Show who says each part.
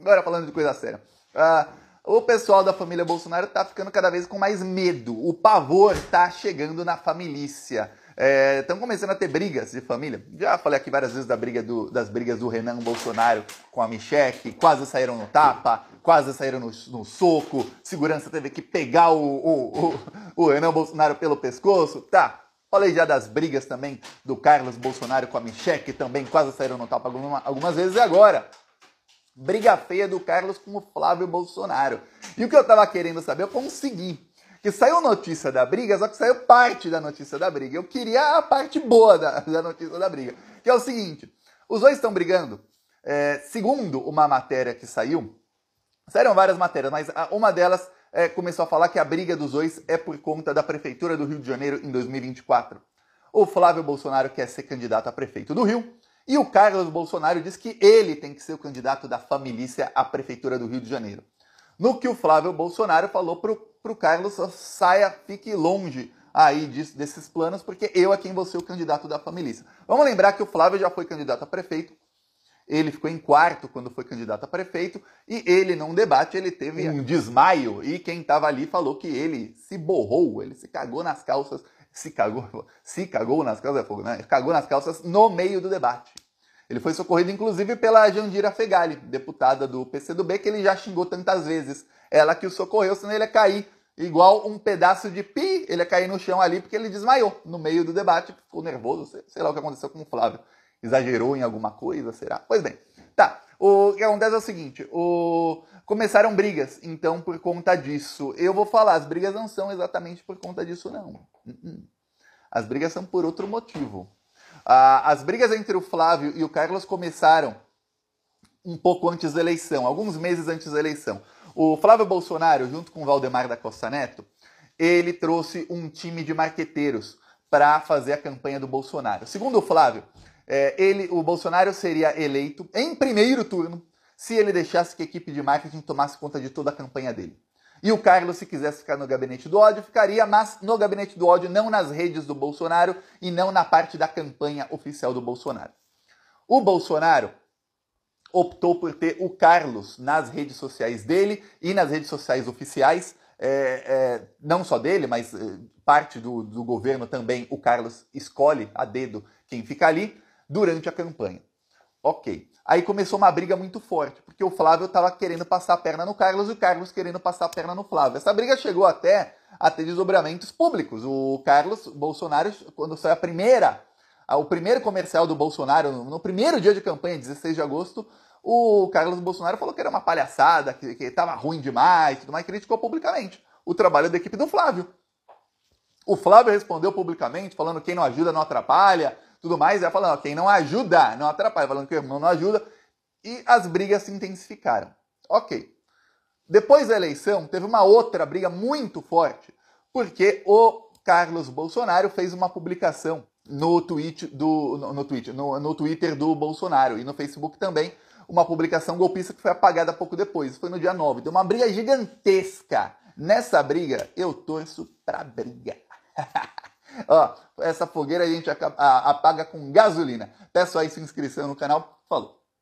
Speaker 1: Agora falando de coisa séria. Ah, o pessoal da família Bolsonaro está ficando cada vez com mais medo. O pavor está chegando na família. Estão é, começando a ter brigas de família. Já falei aqui várias vezes da briga do, das brigas do Renan Bolsonaro com a Michelle, que quase saíram no tapa, quase saíram no, no soco. Segurança teve que pegar o, o, o, o Renan Bolsonaro pelo pescoço. Tá, Falei já das brigas também do Carlos Bolsonaro com a Michelle, que também quase saíram no tapa algumas vezes, e agora briga feia do Carlos com o Flávio Bolsonaro. E o que eu estava querendo saber, eu consegui. Que saiu notícia da briga, só que saiu parte da notícia da briga. Eu queria a parte boa da, da notícia da briga. Que é o seguinte: os dois estão brigando. É, segundo uma matéria que saiu, saíram várias matérias, mas uma delas é, começou a falar que a briga dos dois é por conta da Prefeitura do Rio de Janeiro em 2024. O Flávio Bolsonaro quer ser candidato a prefeito do Rio e o Carlos Bolsonaro diz que ele tem que ser o candidato da família à Prefeitura do Rio de Janeiro. No que o Flávio Bolsonaro falou para o Carlos, saia, fique longe aí disso, desses planos, porque eu é quem vou ser o candidato da família. Vamos lembrar que o Flávio já foi candidato a prefeito, ele ficou em quarto quando foi candidato a prefeito, e ele, num debate, ele teve um desmaio, e quem estava ali falou que ele se borrou, ele se cagou nas calças se cagou, se cagou nas calças, é fogo né? cagou nas calças no meio do debate. Ele foi socorrido, inclusive, pela Jandira Fegali, deputada do PCdoB, que ele já xingou tantas vezes. Ela que o socorreu, senão ele ia cair igual um pedaço de pi, ele ia cair no chão ali porque ele desmaiou no meio do debate, ficou nervoso, sei, sei lá o que aconteceu com o Flávio. Exagerou em alguma coisa, será? Pois bem, Tá, o que acontece é o seguinte, o... começaram brigas, então por conta disso. Eu vou falar, as brigas não são exatamente por conta disso, não. Uh-uh. As brigas são por outro motivo. Ah, as brigas entre o Flávio e o Carlos começaram um pouco antes da eleição, alguns meses antes da eleição. O Flávio Bolsonaro, junto com o Valdemar da Costa Neto, ele trouxe um time de marqueteiros para fazer a campanha do Bolsonaro. Segundo o Flávio, é, ele, o Bolsonaro seria eleito em primeiro turno se ele deixasse que a equipe de marketing tomasse conta de toda a campanha dele. E o Carlos, se quisesse ficar no gabinete do ódio, ficaria, mas no gabinete do ódio, não nas redes do Bolsonaro e não na parte da campanha oficial do Bolsonaro. O Bolsonaro optou por ter o Carlos nas redes sociais dele e nas redes sociais oficiais, é, é, não só dele, mas é, parte do, do governo também. O Carlos escolhe a dedo quem fica ali durante a campanha. Ok. Aí começou uma briga muito forte, porque o Flávio estava querendo passar a perna no Carlos e o Carlos querendo passar a perna no Flávio. Essa briga chegou até a ter desdobramentos públicos. O Carlos Bolsonaro, quando saiu a primeira, o primeiro comercial do Bolsonaro, no primeiro dia de campanha, 16 de agosto, o Carlos Bolsonaro falou que era uma palhaçada, que estava ruim demais, tudo mais, criticou publicamente o trabalho da equipe do Flávio. O Flávio respondeu publicamente, falando quem não ajuda não atrapalha, tudo mais, ela falando, quem não ajuda, não atrapalha, falando que o irmão não ajuda, e as brigas se intensificaram. Ok. Depois da eleição, teve uma outra briga muito forte, porque o Carlos Bolsonaro fez uma publicação no, tweet do, no, no, tweet, no, no Twitter do Bolsonaro e no Facebook também, uma publicação golpista que foi apagada pouco depois, foi no dia 9. Deu uma briga gigantesca. Nessa briga, eu torço pra briga. Ó, essa fogueira a gente apaga com gasolina. Peço aí sua inscrição no canal. Falou!